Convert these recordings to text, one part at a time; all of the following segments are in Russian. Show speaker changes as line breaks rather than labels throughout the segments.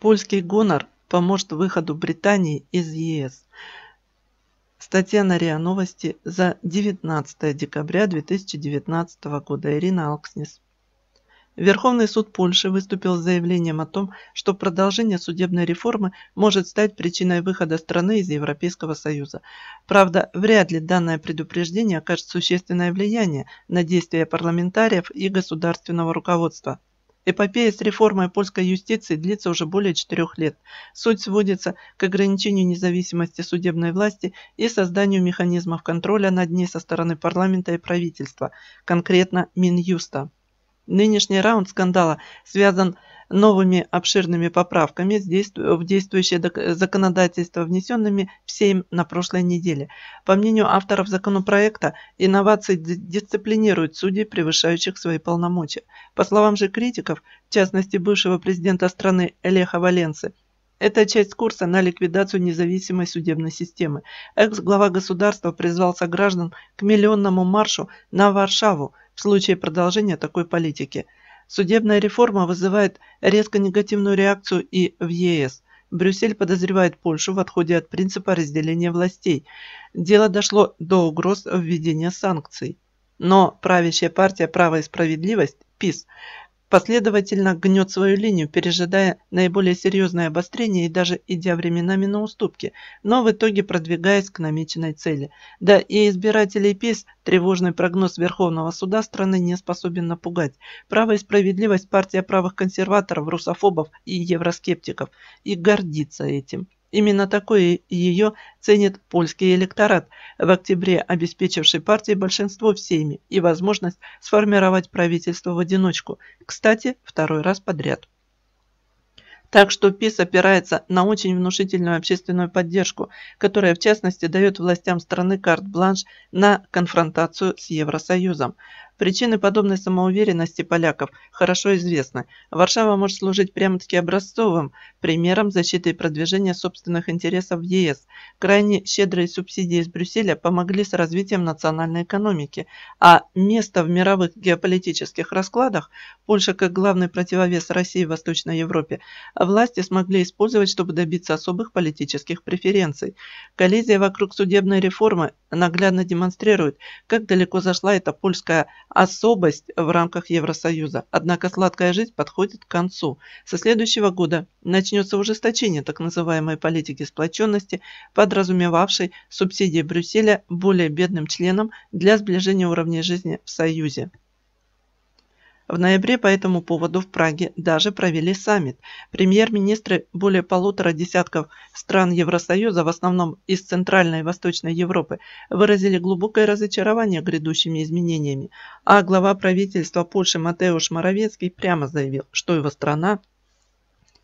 Польский гонор поможет выходу Британии из ЕС. Статья на РИА Новости за 19 декабря 2019 года. Ирина Алкснис. Верховный суд Польши выступил с заявлением о том, что продолжение судебной реформы может стать причиной выхода страны из Европейского Союза. Правда, вряд ли данное предупреждение окажет существенное влияние на действия парламентариев и государственного руководства. Эпопея с реформой польской юстиции длится уже более четырех лет. Суть сводится к ограничению независимости судебной власти и созданию механизмов контроля над ней со стороны парламента и правительства, конкретно Минюста. Нынешний раунд скандала связан с новыми обширными поправками в действующее законодательство, внесенными в Сейм на прошлой неделе. По мнению авторов законопроекта, инновации дисциплинируют судей, превышающих свои полномочия. По словам же критиков, в частности бывшего президента страны Элеха Валенсы, это часть курса на ликвидацию независимой судебной системы. Экс-глава государства призвал сограждан к миллионному маршу на Варшаву в случае продолжения такой политики – Судебная реформа вызывает резко негативную реакцию и в ЕС. Брюссель подозревает Польшу в отходе от принципа разделения властей. Дело дошло до угроз введения санкций. Но правящая партия «Право и справедливость» ПИС последовательно гнет свою линию, пережидая наиболее серьезное обострение и даже идя временами на уступки, но в итоге продвигаясь к намеченной цели. Да и избирателей ПИС тревожный прогноз Верховного суда страны не способен напугать. Право и справедливость – партия правых консерваторов, русофобов и евроскептиков и гордится этим. Именно такой ее ценит польский электорат, в октябре обеспечивший партии большинство в Сейме и возможность сформировать правительство в одиночку, кстати, второй раз подряд. Так что ПИС опирается на очень внушительную общественную поддержку, которая в частности дает властям страны карт-бланш на конфронтацию с Евросоюзом. Причины подобной самоуверенности поляков хорошо известны. Варшава может служить прямо-таки образцовым примером защиты и продвижения собственных интересов в ЕС. Крайне щедрые субсидии из Брюсселя помогли с развитием национальной экономики, а место в мировых геополитических раскладах Польша как главный противовес России в Восточной Европе власти смогли использовать, чтобы добиться особых политических преференций. Коллизия вокруг судебной реформы наглядно демонстрирует, как далеко зашла эта польская особость в рамках Евросоюза. Однако сладкая жизнь подходит к концу. Со следующего года начнется ужесточение так называемой политики сплоченности, подразумевавшей субсидии Брюсселя более бедным членам для сближения уровня жизни в Союзе. В ноябре по этому поводу в Праге даже провели саммит. Премьер-министры более полутора десятков стран Евросоюза, в основном из Центральной и Восточной Европы, выразили глубокое разочарование грядущими изменениями, а глава правительства Польши Матеуш Моровецкий прямо заявил, что его страна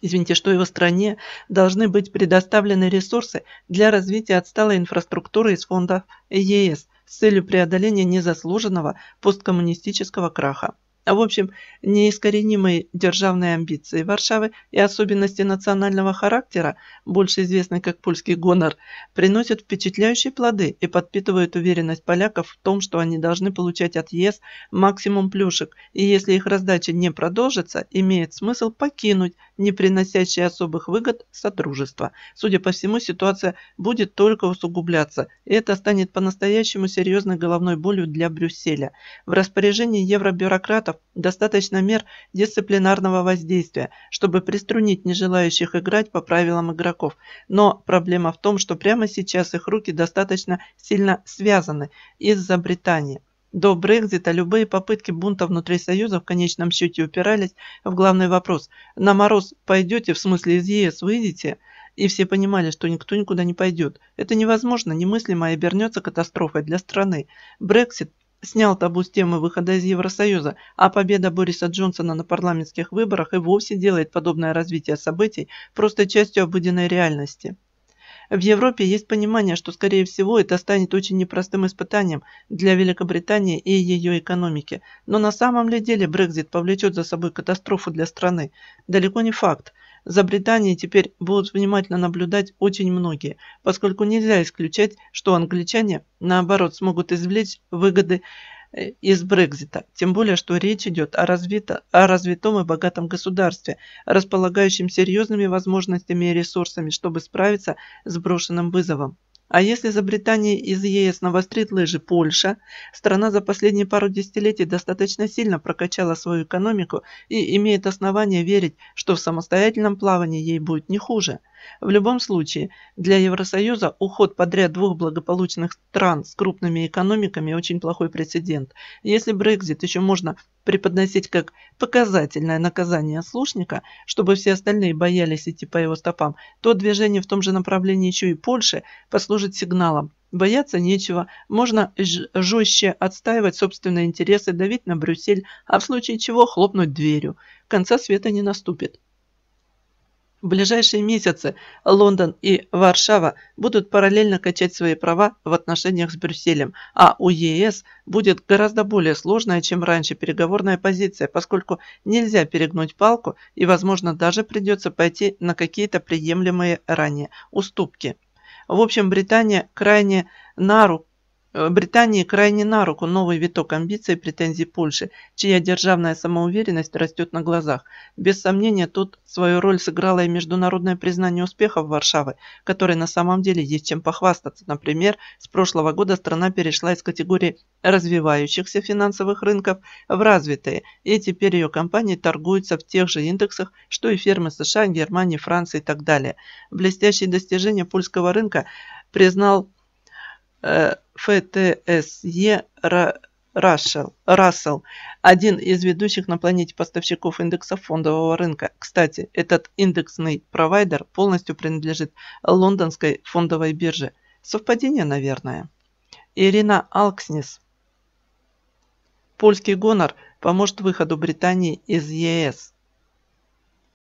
Извините, что его стране должны быть предоставлены ресурсы для развития отсталой инфраструктуры из фондов ЕС с целью преодоления незаслуженного посткоммунистического краха. А, в общем неискоренимые державные амбиции Варшавы и особенности национального характера, больше известный как польский гонор, приносят впечатляющие плоды и подпитывают уверенность поляков в том, что они должны получать от ЕС максимум плюшек, и если их раздача не продолжится, имеет смысл покинуть не приносящие особых выгод сотрудничество. Судя по всему, ситуация будет только усугубляться, и это станет по-настоящему серьезной головной болью для Брюсселя. В распоряжении евробюрократов достаточно мер дисциплинарного воздействия, чтобы приструнить нежелающих играть по правилам игроков. Но проблема в том, что прямо сейчас их руки достаточно сильно связаны из-за Британии. До Брекзита любые попытки бунта внутри Союза в конечном счете упирались в главный вопрос. На мороз пойдете, в смысле из ЕС выйдете? И все понимали, что никто никуда не пойдет. Это невозможно, немыслимо и обернется катастрофой для страны. Брексит снял табу с темы выхода из Евросоюза, а победа Бориса Джонсона на парламентских выборах и вовсе делает подобное развитие событий просто частью обыденной реальности. В Европе есть понимание, что, скорее всего, это станет очень непростым испытанием для Великобритании и ее экономики. Но на самом ли деле Брекзит повлечет за собой катастрофу для страны? Далеко не факт. За Британией теперь будут внимательно наблюдать очень многие, поскольку нельзя исключать, что англичане, наоборот, смогут извлечь выгоды э, из Брекзита, тем более, что речь идет о, развито, о развитом и богатом государстве, располагающем серьезными возможностями и ресурсами, чтобы справиться с брошенным вызовом. А если за Британией из ЕС навострит лыжи Польша, страна за последние пару десятилетий достаточно сильно прокачала свою экономику и имеет основания верить, что в самостоятельном плавании ей будет не хуже – в любом случае, для Евросоюза уход подряд двух благополучных стран с крупными экономиками очень плохой прецедент. Если Брекзит еще можно преподносить как показательное наказание слушника, чтобы все остальные боялись идти по его стопам, то движение в том же направлении еще и Польши послужит сигналом. Бояться нечего, можно жестче отстаивать собственные интересы, давить на Брюссель, а в случае чего хлопнуть дверью. Конца света не наступит. В ближайшие месяцы Лондон и Варшава будут параллельно качать свои права в отношениях с Брюсселем, а у ЕС будет гораздо более сложная, чем раньше, переговорная позиция, поскольку нельзя перегнуть палку и, возможно, даже придется пойти на какие-то приемлемые ранее уступки. В общем, Британия крайне на руку Э, Британии крайне на руку новый виток амбиций и претензий Польши, чья державная самоуверенность растет на глазах. Без сомнения, тут свою роль сыграло и международное признание успехов Варшавы, которой на самом деле есть чем похвастаться. Например, с прошлого года страна перешла из категории развивающихся финансовых рынков в развитые, и теперь ее компании торгуются в тех же индексах, что и фирмы США, Германии, Франции и так далее. Блестящие достижения польского рынка признал ФТСЕ Russell, Russell, один из ведущих на планете поставщиков индексов фондового рынка. Кстати, этот индексный провайдер полностью принадлежит лондонской фондовой бирже. Совпадение, наверное. Ирина Алкснис. Польский гонор поможет выходу Британии из ЕС.